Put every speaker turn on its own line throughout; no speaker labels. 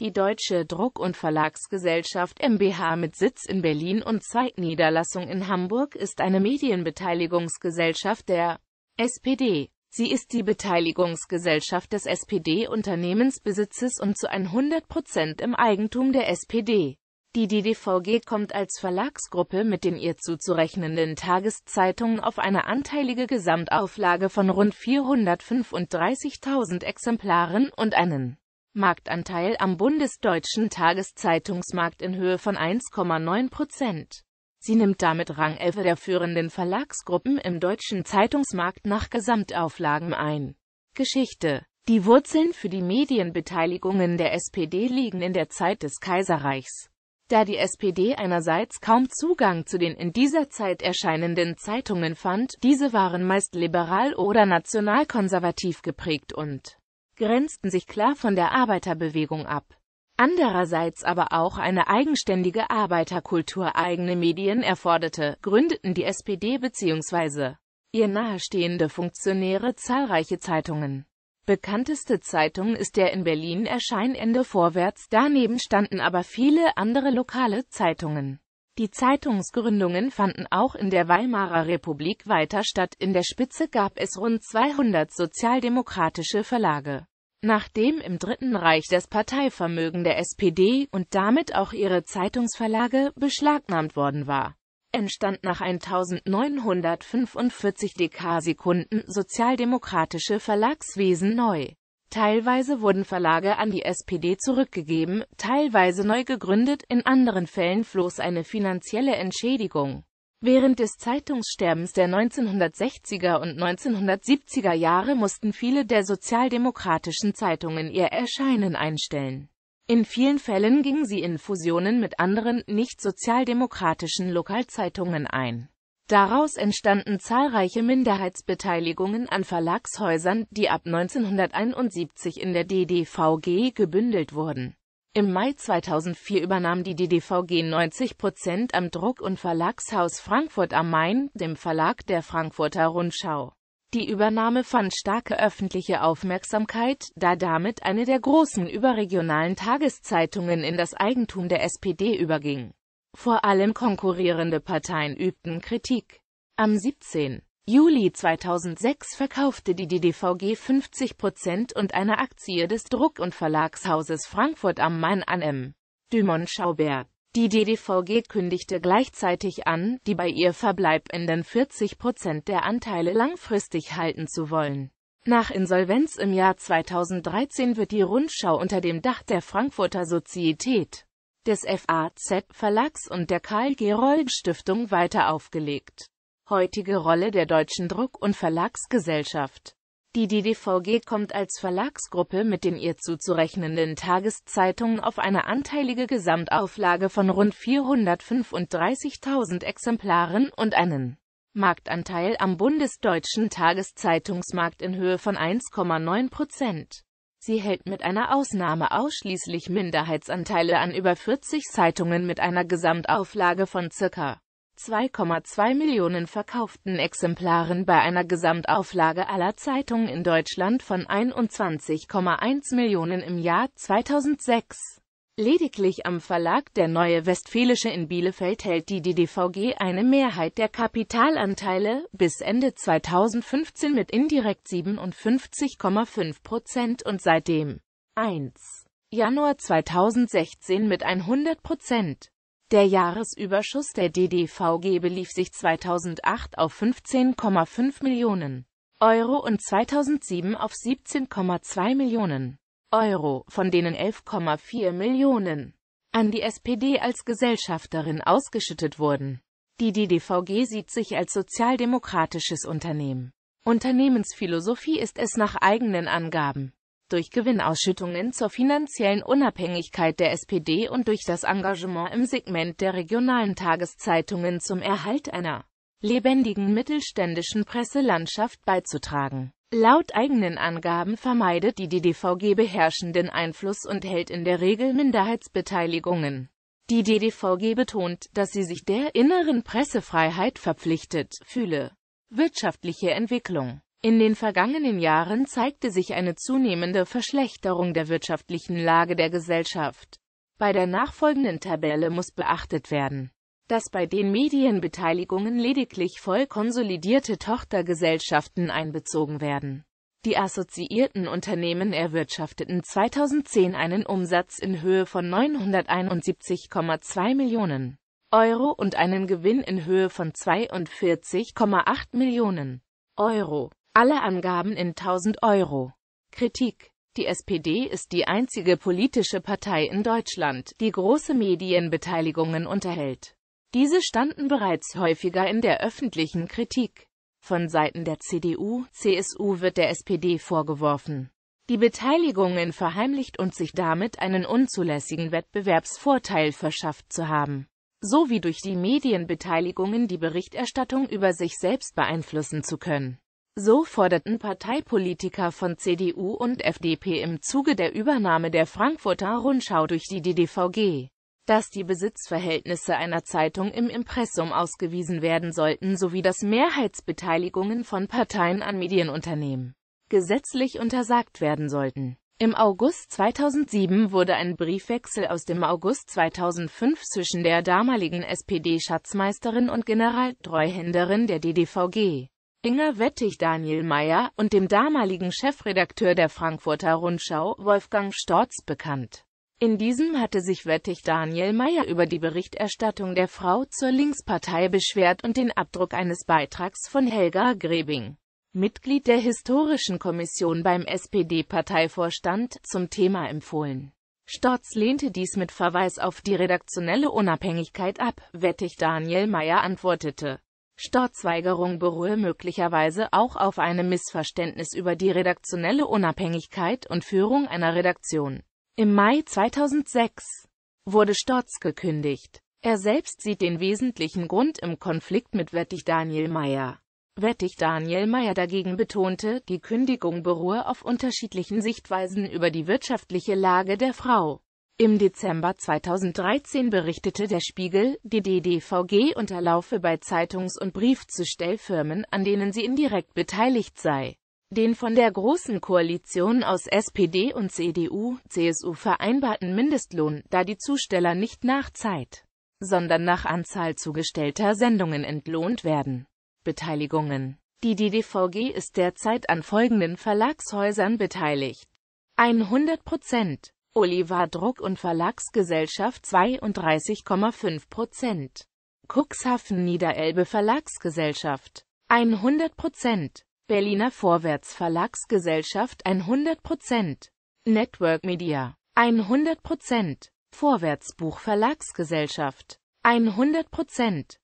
Die Deutsche Druck- und Verlagsgesellschaft mbH mit Sitz in Berlin und Zweitniederlassung in Hamburg ist eine Medienbeteiligungsgesellschaft der SPD. Sie ist die Beteiligungsgesellschaft des spd unternehmensbesitzes und zu 100 Prozent im Eigentum der SPD. Die DDVG kommt als Verlagsgruppe mit den ihr zuzurechnenden Tageszeitungen auf eine anteilige Gesamtauflage von rund 435.000 Exemplaren und einen Marktanteil am bundesdeutschen Tageszeitungsmarkt in Höhe von 1,9 Prozent. Sie nimmt damit Rang 11 der führenden Verlagsgruppen im deutschen Zeitungsmarkt nach Gesamtauflagen ein. Geschichte Die Wurzeln für die Medienbeteiligungen der SPD liegen in der Zeit des Kaiserreichs. Da die SPD einerseits kaum Zugang zu den in dieser Zeit erscheinenden Zeitungen fand, diese waren meist liberal oder nationalkonservativ geprägt und grenzten sich klar von der Arbeiterbewegung ab. Andererseits aber auch eine eigenständige Arbeiterkultur eigene Medien erforderte, gründeten die SPD bzw. ihr nahestehende Funktionäre zahlreiche Zeitungen. Bekannteste Zeitung ist der in Berlin erscheinende Vorwärts, daneben standen aber viele andere lokale Zeitungen. Die Zeitungsgründungen fanden auch in der Weimarer Republik weiter statt, in der Spitze gab es rund 200 sozialdemokratische Verlage. Nachdem im Dritten Reich das Parteivermögen der SPD und damit auch ihre Zeitungsverlage beschlagnahmt worden war, entstand nach 1945 Dekarsekunden sozialdemokratische Verlagswesen neu. Teilweise wurden Verlage an die SPD zurückgegeben, teilweise neu gegründet, in anderen Fällen floß eine finanzielle Entschädigung Während des Zeitungssterbens der 1960er und 1970er Jahre mussten viele der sozialdemokratischen Zeitungen ihr Erscheinen einstellen. In vielen Fällen gingen sie in Fusionen mit anderen, nicht sozialdemokratischen Lokalzeitungen ein. Daraus entstanden zahlreiche Minderheitsbeteiligungen an Verlagshäusern, die ab 1971 in der DDVG gebündelt wurden im Mai 2004 übernahm die DDVG 90 Prozent am Druck- und Verlagshaus Frankfurt am Main, dem Verlag der Frankfurter Rundschau. Die Übernahme fand starke öffentliche Aufmerksamkeit, da damit eine der großen überregionalen Tageszeitungen in das Eigentum der SPD überging. Vor allem konkurrierende Parteien übten Kritik. Am 17. Juli 2006 verkaufte die DDVG 50 Prozent und eine Aktie des Druck- und Verlagshauses Frankfurt am Main an M. Dumont Schaubert. Die DDVG kündigte gleichzeitig an, die bei ihr verbleibenden 40 Prozent der Anteile langfristig halten zu wollen. Nach Insolvenz im Jahr 2013 wird die Rundschau unter dem Dach der Frankfurter Sozietät, des FAZ-Verlags und der Karl-Gerold-Stiftung weiter aufgelegt. Heutige Rolle der Deutschen Druck- und Verlagsgesellschaft Die DDVG kommt als Verlagsgruppe mit den ihr zuzurechnenden Tageszeitungen auf eine anteilige Gesamtauflage von rund 435.000 Exemplaren und einen Marktanteil am bundesdeutschen Tageszeitungsmarkt in Höhe von 1,9 Prozent. Sie hält mit einer Ausnahme ausschließlich Minderheitsanteile an über 40 Zeitungen mit einer Gesamtauflage von ca. 2,2 Millionen verkauften Exemplaren bei einer Gesamtauflage aller Zeitungen in Deutschland von 21,1 Millionen im Jahr 2006. Lediglich am Verlag Der Neue Westfälische in Bielefeld hält die DDVG eine Mehrheit der Kapitalanteile, bis Ende 2015 mit indirekt 57,5 Prozent und seitdem 1. Januar 2016 mit 100 Prozent. Der Jahresüberschuss der DDVG belief sich 2008 auf 15,5 Millionen Euro und 2007 auf 17,2 Millionen Euro, von denen 11,4 Millionen an die SPD als Gesellschafterin ausgeschüttet wurden. Die DDVG sieht sich als sozialdemokratisches Unternehmen. Unternehmensphilosophie ist es nach eigenen Angaben, durch Gewinnausschüttungen zur finanziellen Unabhängigkeit der SPD und durch das Engagement im Segment der regionalen Tageszeitungen zum Erhalt einer lebendigen mittelständischen Presselandschaft beizutragen. Laut eigenen Angaben vermeidet die DDVG beherrschenden Einfluss und hält in der Regel Minderheitsbeteiligungen. Die DDVG betont, dass sie sich der inneren Pressefreiheit verpflichtet fühle. Wirtschaftliche Entwicklung in den vergangenen Jahren zeigte sich eine zunehmende Verschlechterung der wirtschaftlichen Lage der Gesellschaft. Bei der nachfolgenden Tabelle muss beachtet werden, dass bei den Medienbeteiligungen lediglich voll konsolidierte Tochtergesellschaften einbezogen werden. Die assoziierten Unternehmen erwirtschafteten 2010 einen Umsatz in Höhe von 971,2 Millionen Euro und einen Gewinn in Höhe von 42,8 Millionen Euro. Alle Angaben in 1000 Euro. Kritik die SPD ist die einzige politische Partei in Deutschland, die große Medienbeteiligungen unterhält. Diese standen bereits häufiger in der öffentlichen Kritik. Von Seiten der CDU, CSU wird der SPD vorgeworfen, die Beteiligungen verheimlicht und sich damit einen unzulässigen Wettbewerbsvorteil verschafft zu haben, So wie durch die Medienbeteiligungen die Berichterstattung über sich selbst beeinflussen zu können. So forderten Parteipolitiker von CDU und FDP im Zuge der Übernahme der Frankfurter Rundschau durch die DDVG, dass die Besitzverhältnisse einer Zeitung im Impressum ausgewiesen werden sollten sowie dass Mehrheitsbeteiligungen von Parteien an Medienunternehmen gesetzlich untersagt werden sollten. Im August 2007 wurde ein Briefwechsel aus dem August 2005 zwischen der damaligen SPD-Schatzmeisterin und Generaltreuhänderin der DDVG, Inger Wettig, Daniel Mayer und dem damaligen Chefredakteur der Frankfurter Rundschau, Wolfgang Storz, bekannt. In diesem hatte sich Wettig Daniel Mayer über die Berichterstattung der Frau zur Linkspartei beschwert und den Abdruck eines Beitrags von Helga Grebing, Mitglied der Historischen Kommission beim SPD-Parteivorstand, zum Thema empfohlen. Storz lehnte dies mit Verweis auf die redaktionelle Unabhängigkeit ab. Wettig Daniel Mayer antwortete, Staatsweigerung beruhe möglicherweise auch auf einem Missverständnis über die redaktionelle Unabhängigkeit und Führung einer Redaktion. Im Mai 2006 wurde Storz gekündigt. Er selbst sieht den wesentlichen Grund im Konflikt mit Wettig Daniel Mayer. Wettig Daniel Mayer dagegen betonte, die Kündigung beruhe auf unterschiedlichen Sichtweisen über die wirtschaftliche Lage der Frau. Im Dezember 2013 berichtete der Spiegel, die DDVG unterlaufe bei Zeitungs- und Briefzustellfirmen, an denen sie indirekt beteiligt sei. Den von der Großen Koalition aus SPD und CDU, CSU vereinbarten Mindestlohn, da die Zusteller nicht nach Zeit, sondern nach Anzahl zugestellter Sendungen entlohnt werden. Beteiligungen Die DDVG ist derzeit an folgenden Verlagshäusern beteiligt. 100 Prozent Oliver Druck und Verlagsgesellschaft 32,5 Prozent. Cuxhaven Niederelbe Verlagsgesellschaft 100 Prozent. Berliner Vorwärts Verlagsgesellschaft 100 Prozent. Network Media 100 Prozent. Vorwärts Buch Verlagsgesellschaft 100 Prozent.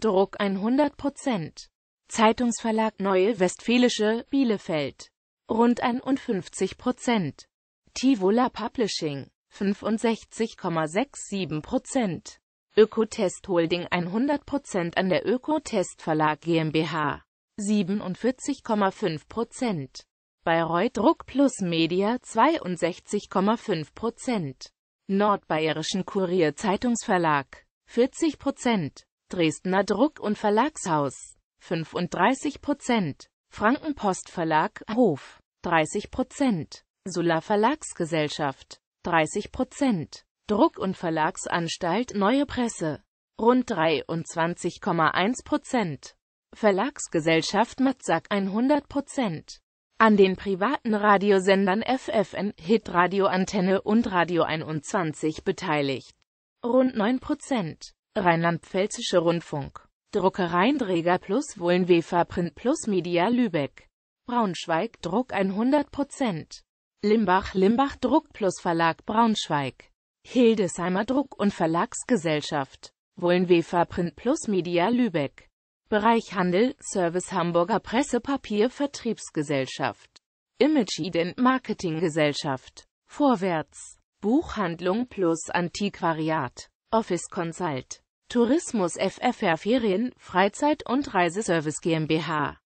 Druck 100 Prozent. Zeitungsverlag Neue Westfälische, Bielefeld. Rund 51 Prozent. Tivola Publishing 65,67%. Ökotest Holding 100% an der Ökotest Verlag GmbH 47,5%. Bayreuth Druck plus Media 62,5%. Nordbayerischen Kurier Zeitungsverlag 40%. Dresdner Druck- und Verlagshaus 35%. Frankenpost Verlag Hof 30%. Solar Verlagsgesellschaft 30 Prozent. Druck- und Verlagsanstalt Neue Presse rund 23,1 Prozent. Verlagsgesellschaft Matzak 100 Prozent. An den privaten Radiosendern FFN, Hitradio Antenne und Radio 21 beteiligt. Rund 9 Prozent. Rheinland-Pfälzische Rundfunk. Druckereien Dräger plus Wohlenwefa Print plus Media Lübeck. Braunschweig Druck 100 Prozent. Limbach Limbach Druck plus Verlag Braunschweig. Hildesheimer Druck- und Verlagsgesellschaft. Wohlenwefer Print plus Media Lübeck. Bereich Handel, Service Hamburger Presse Papier Vertriebsgesellschaft. Image Ident Gesellschaft. Vorwärts. Buchhandlung plus Antiquariat. Office Consult. Tourismus FFR Ferien, Freizeit- und Reiseservice GmbH.